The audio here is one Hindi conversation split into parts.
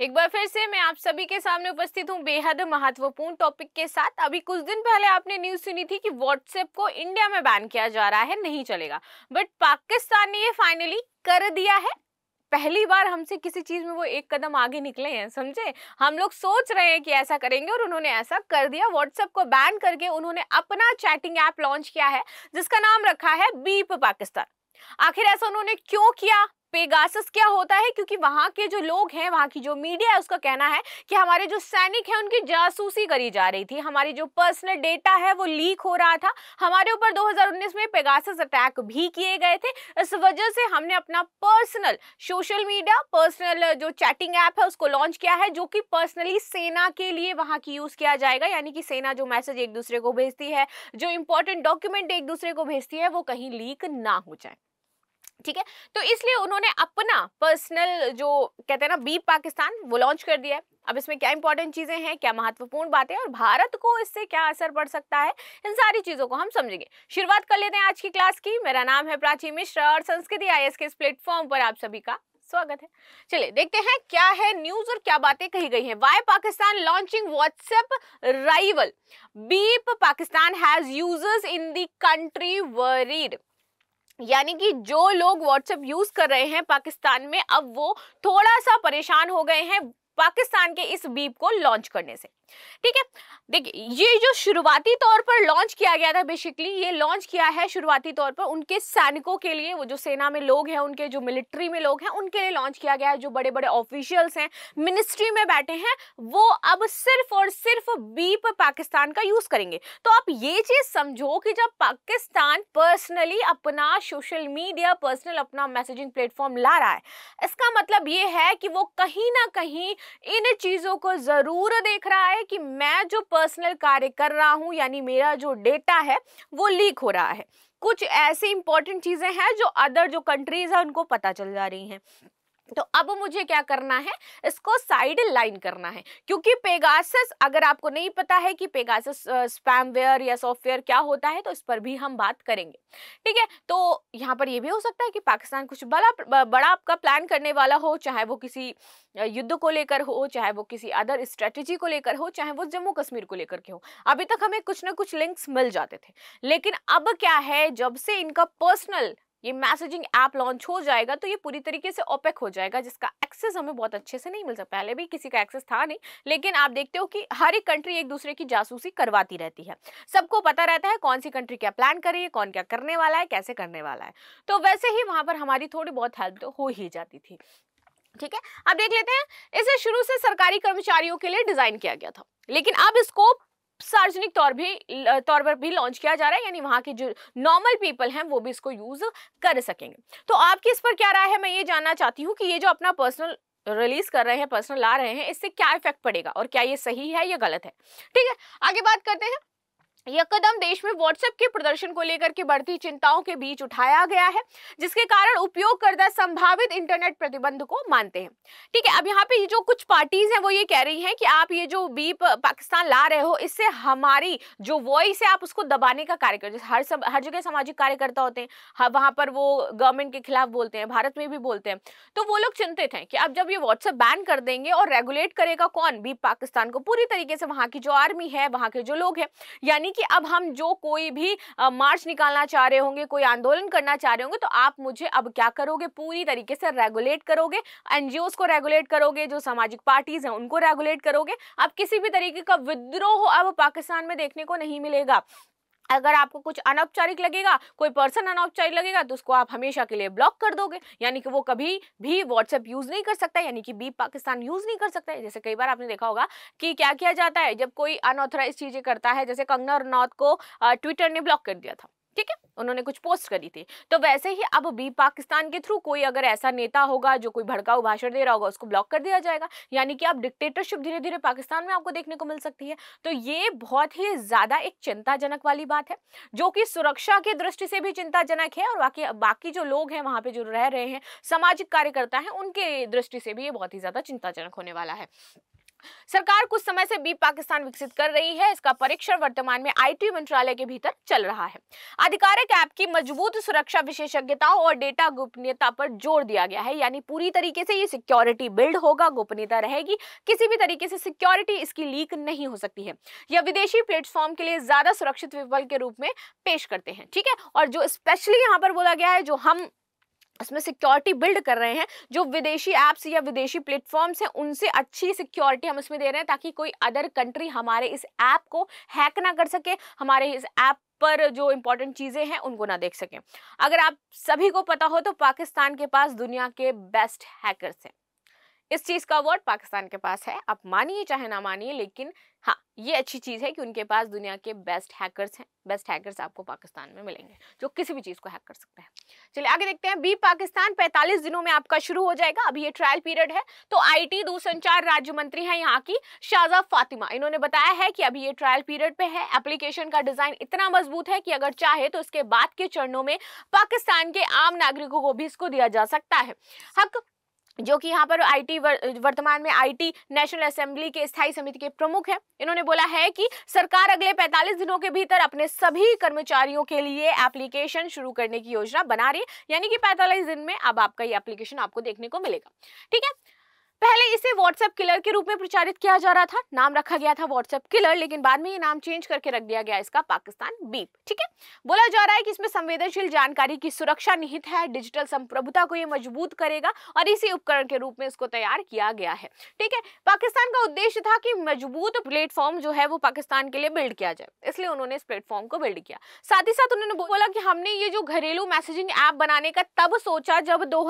एक बार फिर से मैं आप सभी के सामने उपस्थित हूँ बेहद महत्वपूर्ण टॉपिक के साथ अभी कुछ दिन पहले आपने न्यूज सुनी थी कि व्हाट्सएप को इंडिया में बैन किया जा रहा है नहीं चलेगा बट पाकिस्तान ने ये फाइनली कर दिया है पहली बार हमसे किसी चीज में वो एक कदम आगे निकले हैं समझे हम लोग सोच रहे हैं कि ऐसा करेंगे और उन्होंने ऐसा कर दिया व्हाट्सएप को बैन करके उन्होंने अपना चैटिंग ऐप लॉन्च किया है जिसका नाम रखा है बीप पाकिस्तान आखिर ऐसा उन्होंने क्यों किया पेगासस क्या होता है क्योंकि वहाँ के जो लोग हैं वहाँ की जो मीडिया है उसका कहना है कि हमारे जो सैनिक हैं उनकी जासूसी करी जा रही थी हमारी जो पर्सनल डेटा है वो लीक हो रहा था हमारे ऊपर 2019 में पेगासस अटैक भी किए गए थे इस वजह से हमने अपना पर्सनल सोशल मीडिया पर्सनल जो चैटिंग ऐप है उसको लॉन्च किया है जो कि पर्सनली सेना के लिए वहां की यूज़ किया जाएगा यानी कि सेना जो मैसेज एक दूसरे को भेजती है जो इंपॉर्टेंट डॉक्यूमेंट एक दूसरे को भेजती है वो कहीं लीक ना हो जाए ठीक है तो इसलिए उन्होंने अपना पर्सनल जो कहते हैं ना बी पाकिस्तान वो लॉन्च कर दिया है अब इसमें क्या इंपॉर्टेंट चीज़ें हैं क्या महत्वपूर्ण बातें और भारत को इससे क्या असर पड़ सकता है इन सारी चीज़ों को हम समझेंगे शुरुआत कर लेते हैं आज की क्लास की मेरा नाम है प्राची मिश्र और संस्कृति आई एस के इस प्लेटफॉर्म पर आप सभी का स्वागत है चलिए देखते हैं क्या है न्यूज और क्या बातें कही गई हैं why Pakistan launching WhatsApp rival Beep Pakistan has users in the country worried यानी कि जो लोग व्हाट्सएप यूज़ कर रहे हैं पाकिस्तान में अब वो थोड़ा सा परेशान हो गए हैं पाकिस्तान के इस बीप को लॉन्च करने से ठीक है देखिए ये जो शुरुआती तौर पर लॉन्च किया गया था बेसिकली ये लॉन्च किया है शुरुआती तौर पर उनके सैनिकों के लिए वो जो सेना में लोग हैं उनके जो मिलिट्री में लोग हैं उनके लिए लॉन्च किया गया है जो बड़े बड़े ऑफिशियल्स हैं मिनिस्ट्री में बैठे हैं वो अब सिर्फ और सिर्फ बीप पाकिस्तान का यूज़ करेंगे तो आप ये चीज़ समझो कि जब पाकिस्तान पर्सनली अपना सोशल मीडिया पर्सनल अपना मैसेजिंग प्लेटफॉर्म ला रहा है इसका मतलब ये है कि वो कहीं ना कहीं इन चीज़ों को ज़रूर देख रहा है है कि मैं जो पर्सनल कार्य कर रहा हूँ यानी मेरा जो डेटा है वो लीक हो रहा है कुछ ऐसी इंपॉर्टेंट चीज़ें हैं जो अदर जो कंट्रीज़ हैं उनको पता चल जा रही हैं तो अब मुझे क्या करना है इसको साइड लाइन करना है क्योंकि पेगासस अगर आपको नहीं पता है कि पेगासस स्पैमवेयर या सॉफ्टवेयर क्या होता है तो इस पर भी हम बात करेंगे ठीक है तो यहाँ पर यह भी हो सकता है कि पाकिस्तान कुछ बड़ा बड़ा आपका प्लान करने वाला हो चाहे वो किसी युद्ध को लेकर हो चाहे वो किसी अदर स्ट्रेटेजी को लेकर हो चाहे वो जम्मू कश्मीर को लेकर के हो अभी तक हमें कुछ ना कुछ लिंक्स मिल जाते थे लेकिन अब क्या है जब से इनका पर्सनल ये मैसेजिंग ऐप लॉन्च हो जाएगा तो ये पूरी तरीके से ओपेक हो जाएगा जिसका एक्सेस हमें बहुत अच्छे से नहीं मिल सकता पहले भी किसी का एक्सेस था नहीं लेकिन आप देखते हो कि हर एक कंट्री एक दूसरे की जासूसी करवाती रहती है सबको पता रहता है कौन सी कंट्री क्या प्लान कर रही है कौन क्या करने वाला है कैसे करने वाला है तो वैसे ही वहां पर हमारी थोड़ी बहुत हेल्प तो हो ही जाती थी ठीक है अब देख लेते हैं इसे शुरू से सरकारी कर्मचारियों के लिए डिजाइन किया गया था लेकिन अब इसको सार्वजनिक तौर भी तौर पर भी लॉन्च किया जा रहा है यानी वहाँ के जो नॉर्मल पीपल हैं वो भी इसको यूज़ कर सकेंगे तो आपकी इस पर क्या राय है मैं ये जानना चाहती हूँ कि ये जो अपना पर्सनल रिलीज कर रहे हैं पर्सनल ला रहे हैं इससे क्या इफेक्ट पड़ेगा और क्या ये सही है या गलत है ठीक है आगे बात करते हैं यह कदम देश में व्हाट्सएप के प्रदर्शन को लेकर के बढ़ती चिंताओं के बीच उठाया गया है जिसके कारण उपयोगकर्ता संभावित इंटरनेट प्रतिबंध को मानते हैं ठीक है अब यहाँ पे जो कुछ पार्टीज हैं वो ये कह रही हैं कि आप ये जो बीप पाकिस्तान ला रहे हो इससे हमारी जो वॉइस है आप उसको दबाने का कार्य कर हर सब हर जगह सामाजिक कार्यकर्ता होते हैं हाँ, वहां पर वो गवर्नमेंट के खिलाफ बोलते हैं भारत में भी बोलते हैं तो वो लोग चिंतित हैं कि अब जब ये व्हाट्सएप बैन कर देंगे और रेगुलेट करेगा कौन बीप पाकिस्तान को पूरी तरीके से वहाँ की जो आर्मी है वहाँ के जो लोग हैं यानी कि अब हम जो कोई भी मार्च निकालना चाह रहे होंगे कोई आंदोलन करना चाह रहे होंगे तो आप मुझे अब क्या करोगे पूरी तरीके से रेगुलेट करोगे एनजीओ को रेगुलेट करोगे जो सामाजिक पार्टीज हैं उनको रेगुलेट करोगे आप किसी भी तरीके का विद्रोह अब पाकिस्तान में देखने को नहीं मिलेगा अगर आपको कुछ अनौपचारिक लगेगा कोई पर्सन अनौपचारिक लगेगा तो उसको आप हमेशा के लिए ब्लॉक कर दोगे यानी कि वो कभी भी व्हाट्सएप यूज़ नहीं कर सकता यानी कि बी पाकिस्तान यूज़ नहीं कर सकता है जैसे कई बार आपने देखा होगा कि क्या किया जाता है जब कोई अनऑथराइज चीज़ें करता है जैसे कंगना रनौत को ट्विटर ने ब्लॉक कर दिया था ठीक है उन्होंने कुछ पोस्ट करी थी तो वैसे ही अब भी पाकिस्तान के थ्रू कोई अगर ऐसा नेता होगा जो कोई भड़काऊ भाषण दे रहा होगा उसको ब्लॉक कर दिया जाएगा यानी कि अब डिक्टेटरशिप धीरे धीरे पाकिस्तान में आपको देखने को मिल सकती है तो ये बहुत ही ज़्यादा एक चिंताजनक वाली बात है जो कि सुरक्षा की दृष्टि से भी चिंताजनक है और बाकी बाकी जो लोग हैं वहाँ पर जो रह रहे हैं सामाजिक कार्यकर्ता है उनके दृष्टि से भी ये बहुत ही ज़्यादा चिंताजनक होने वाला है सरकार कुछ समय से बी पाकिस्तान विकसित कर रही है इसका परीक्षण वर्तमान में आईटी मंत्रालय के भीतर चल रहा है आधिकारिक ऐप की मजबूत सुरक्षा विशेषज्ञताओं और डेटा गोपनीयता पर जोर दिया गया है यानी पूरी तरीके से ये सिक्योरिटी बिल्ड होगा गोपनीयता रहेगी किसी भी तरीके से सिक्योरिटी इसकी लीक नहीं हो सकती है यह विदेशी प्लेटफॉर्म के लिए ज्यादा सुरक्षित विफल के रूप में पेश करते हैं ठीक है और जो स्पेशली यहाँ पर बोला गया है जो हम इसमें सिक्योरिटी बिल्ड कर रहे हैं जो विदेशी ऐप्स या विदेशी प्लेटफॉर्म्स हैं उनसे अच्छी सिक्योरिटी हम इसमें दे रहे हैं ताकि कोई अदर कंट्री हमारे इस ऐप को हैक ना कर सके हमारे इस ऐप पर जो इम्पोर्टेंट चीज़ें हैं उनको ना देख सकें अगर आप सभी को पता हो तो पाकिस्तान के पास दुनिया के बेस्ट हैकर्स हैं इस चीज़ का अवार्ड पाकिस्तान के पास है आप मानिए चाहे ना मानिए लेकिन हाँ ये अच्छी चीज़ है कि उनके पास दुनिया के बेस्ट हैकर्स हैं बेस्ट हैकर्स आपको पाकिस्तान में मिलेंगे जो किसी भी चीज़ को हैक कर सकते हैं चलिए आगे देखते हैं बी पाकिस्तान 45 दिनों में आपका शुरू हो जाएगा अभी ये ट्रायल पीरियड है तो आईटी दूरसंचार राज्य मंत्री है यहाँ की शाहजा फातिमा इन्होंने बताया है कि अभी ये ट्रायल पीरियड पे है एप्लीकेशन का डिज़ाइन इतना मजबूत है कि अगर चाहे तो इसके बाद के चरणों में पाकिस्तान के आम नागरिकों को भी इसको दिया जा सकता है हक जो कि यहाँ पर आईटी वर्तमान में आईटी नेशनल असेंबली के स्थायी समिति के प्रमुख हैं इन्होंने बोला है कि सरकार अगले 45 दिनों के भीतर अपने सभी कर्मचारियों के लिए एप्लीकेशन शुरू करने की योजना बना रही है यानी कि 45 दिन में अब आपका ये एप्लीकेशन आपको देखने को मिलेगा ठीक है पहले इसे व्हाट्सएप किलर के रूप में प्रचारित किया जा रहा था नाम रखा गया था व्हाट्सएप किलर लेकिन बाद में ये नाम चेंज करके रख दिया गया इसका पाकिस्तान बीप ठीक है बोला जा रहा है कि इसमें संवेदनशील जानकारी की सुरक्षा निहित है डिजिटल संप्रभुता को ये मजबूत करेगा और इसी उपकरण के रूप में इसको तैयार किया गया है ठीक है पाकिस्तान का उद्देश्य था कि मजबूत प्लेटफॉर्म जो है वो पाकिस्तान के लिए बिल्ड किया जाए इसलिए उन्होंने इस प्लेटफॉर्म को बिल्ड किया साथ ही साथ उन्होंने बोला कि हमने ये जो घरेलू मैसेजिंग ऐप बनाने का तब सोचा जब दो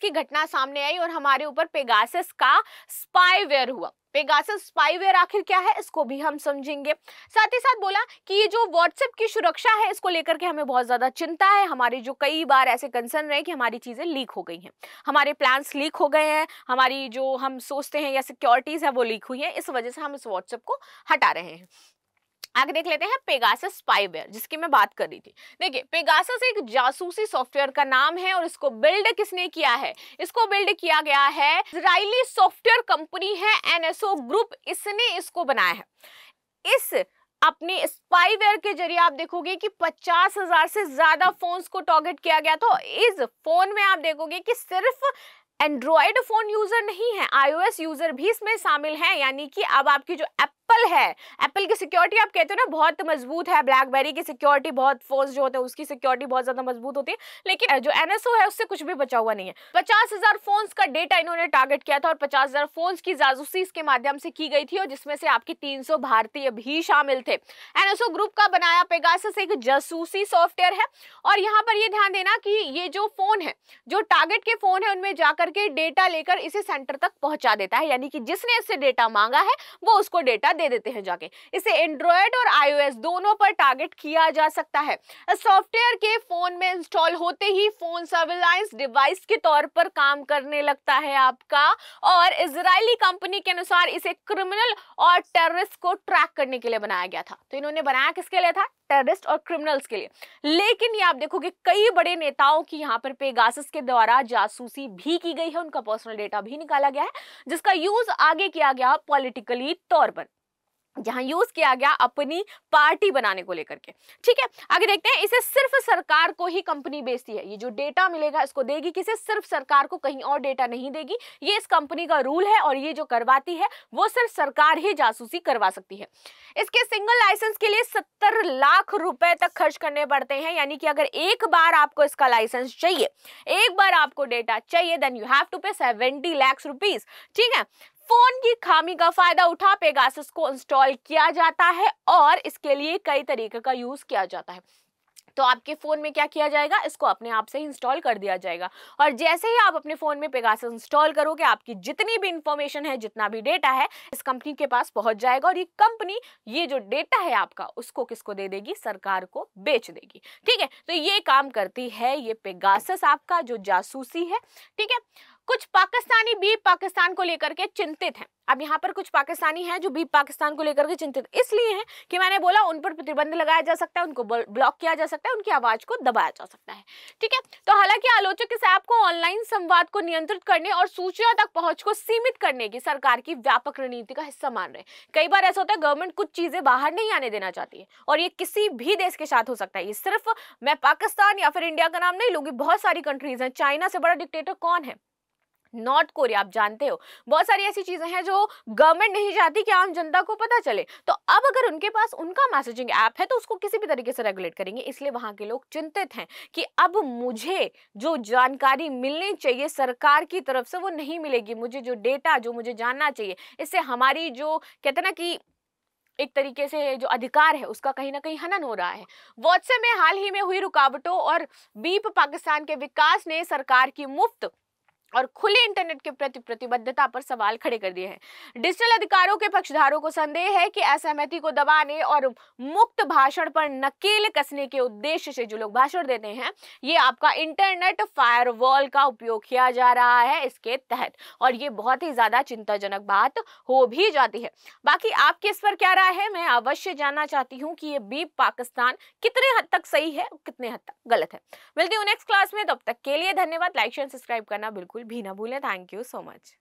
की घटना सामने आई और हमारे ऊपर पेगा पेगासस का स्पाईवेयर हुआ पेगासस स्पाईवेयर आखिर क्या है इसको भी हम समझेंगे साथ ही साथ बोला कि ये जो व्हाट्सएप की सुरक्षा है इसको लेकर के हमें बहुत ज़्यादा चिंता है हमारी जो कई बार ऐसे कंसर्न रहे कि हमारी चीज़ें लीक हो गई हैं हमारे प्लान्स लीक हो गए हैं हमारी जो हम सोचते हैं या सिक्योरिटीज़ है वो लीक हुई है इस वजह से हम इस व्हाट्सएप को हटा रहे हैं आगे देख लेते हैं पेगासस स्पाइवेयर जिसकी मैं बात कर रही थी देखिए पेगासस एक जासूसी सॉफ्टवेयर का नाम है और इसको बिल्ड किसने किया है इसको बिल्ड किया गया है इसराइली सॉफ्टवेयर कंपनी है एनएसओ ग्रुप इसने इसको बनाया है इस अपने स्पाइवेयर के जरिए आप देखोगे कि 50,000 से ज्यादा फोन्स को टारगेट किया गया था इस फोन में आप देखोगे कि सिर्फ एंड्रॉयड फ़ोन यूज़र नहीं है आईओएस यूज़र भी इसमें शामिल हैं यानी कि अब आपकी जो एप्पल है एप्पल की सिक्योरिटी आप कहते हो ना बहुत मजबूत है ब्लैकबेरी की सिक्योरिटी बहुत फोर्स जो होता है उसकी सिक्योरिटी बहुत ज़्यादा मजबूत होती है लेकिन जो एनएसओ है उससे कुछ भी बचा हुआ नहीं है पचास हज़ार फोन का डेटा इन्होंने टारगेट किया था और पचास हज़ार फोन की जासूसी इसके माध्यम से की गई थी और जिसमें से आपके तीन भारतीय भी शामिल थे एनएसओ ग्रुप का बनाया पेगासस एक जासूसी सॉफ्टवेयर है और यहाँ पर यह ध्यान देना कि ये जो फ़ोन है जो टारगेट के फ़ोन है उनमें जाकर करके डेटा लेकर इसे सेंटर तक पहुंचा देता है यानी कि जिसने इससे डेटा मांगा है वो उसको डेटा दे देते हैं जाके इसे एंड्रॉयड और आईओएस दोनों पर टारगेट किया जा सकता है सॉफ्टवेयर के फोन में इंस्टॉल होते ही फोन सर्विलाइंस डिवाइस के तौर पर काम करने लगता है आपका और इसराइली कंपनी के अनुसार इसे क्रिमिनल और टेररिस्ट को ट्रैक करने के लिए बनाया गया था तो इन्होंने बनाया किसके लिए था टेररिस्ट और क्रिमिनल्स के लिए लेकिन ये आप देखोगे कई बड़े नेताओं की यहाँ पर पेगासस के द्वारा जासूसी भी की गई है उनका पर्सनल डेटा भी निकाला गया है जिसका यूज आगे किया गया पॉलिटिकली तौर पर जहां यूज किया गया अपनी पार्टी बनाने को लेकर के ठीक है आगे देखते हैं इसे सिर्फ सरकार को ही कंपनी बेचती है ये जो डेटा मिलेगा इसको देगी किसे सिर्फ सरकार को कहीं और डेटा नहीं देगी ये इस कंपनी का रूल है और ये जो करवाती है वो सिर्फ सरकार ही जासूसी करवा सकती है इसके सिंगल लाइसेंस के लिए सत्तर लाख रुपए तक खर्च करने पड़ते हैं यानी कि अगर एक बार आपको इसका लाइसेंस चाहिए एक बार आपको डेटा चाहिए then you have to pay seventy lakhs rupees ठीक है फोन की खामी का फायदा उठा पेगासस को इंस्टॉल किया जाता है और इसके लिए कई तरीके का यूज किया जाता है तो आपके फ़ोन में क्या किया जाएगा इसको अपने आप से इंस्टॉल कर दिया जाएगा और जैसे ही आप अपने फ़ोन में पेगास इंस्टॉल करोगे आपकी जितनी भी इंफॉर्मेशन है जितना भी डेटा है इस कंपनी के पास पहुंच जाएगा और ये कंपनी ये जो डेटा है आपका उसको किसको दे देगी सरकार को बेच देगी ठीक है तो ये काम करती है ये पेगासस आपका जो जासूसी है ठीक है कुछ पाकिस्तानी भी पाकिस्तान को लेकर के चिंतित हैं अब यहाँ पर कुछ पाकिस्तानी हैं जो भी पाकिस्तान को लेकर के चिंतित इसलिए हैं कि मैंने बोला उन पर प्रतिबंध लगाया जा सकता है उनको ब्लॉक किया जा सकता है उनकी आवाज को दबाया जा सकता है ठीक है तो हालांकि आलोचक इस ऐप को ऑनलाइन संवाद को नियंत्रित करने और सूचना तक पहुंच को सीमित करने की सरकार की व्यापक रणनीति का हिस्सा मान रहे कई बार ऐसा होता है गवर्नमेंट कुछ चीजें बाहर नहीं आने देना चाहती है और ये किसी भी देश के साथ हो सकता है ये सिर्फ मैं पाकिस्तान या फिर इंडिया का नाम नहीं लूंगी बहुत सारी कंट्रीज हैं चाइना से बड़ा डिक्टेटर कौन है नॉर्थ कोरिया आप जानते हो बहुत सारी ऐसी चीज़ें हैं जो गवर्नमेंट नहीं चाहती कि आम जनता को पता चले तो अब अगर उनके पास उनका मैसेजिंग ऐप है तो उसको किसी भी तरीके से रेगुलेट करेंगे इसलिए वहाँ के लोग चिंतित हैं कि अब मुझे जो जानकारी मिलनी चाहिए सरकार की तरफ से वो नहीं मिलेगी मुझे जो डेटा जो मुझे जानना चाहिए इससे हमारी जो कहते ना कि एक तरीके से जो अधिकार है उसका कहीं ना कहीं हनन हो रहा है व्हाट्सएप में हाल ही में हुई रुकावटों और बीप पाकिस्तान के विकास ने सरकार की मुफ्त और खुले इंटरनेट के प्रति प्रतिबद्धता पर सवाल खड़े कर दिए हैं डिजिटल अधिकारों के पक्षधारों को संदेह है कि असहमति को दबाने और मुक्त भाषण पर नकेल कसने के उद्देश्य से जो लोग भाषण देते हैं ये आपका इंटरनेट फायरवॉल का उपयोग किया जा रहा है इसके तहत और ये बहुत ही ज्यादा चिंताजनक बात हो भी जाती है बाकी आपकी इस पर क्या राय है मैं अवश्य जानना चाहती हूँ कि ये बीप पाकिस्तान कितने हद तक सही है कितने हद तक गलत है मिलती हूँ नेक्स्ट क्लास में तब तक के लिए धन्यवाद लाइक शेयर सब्सक्राइब करना बिल्कुल भी ना भूलें थैंक यू सो मच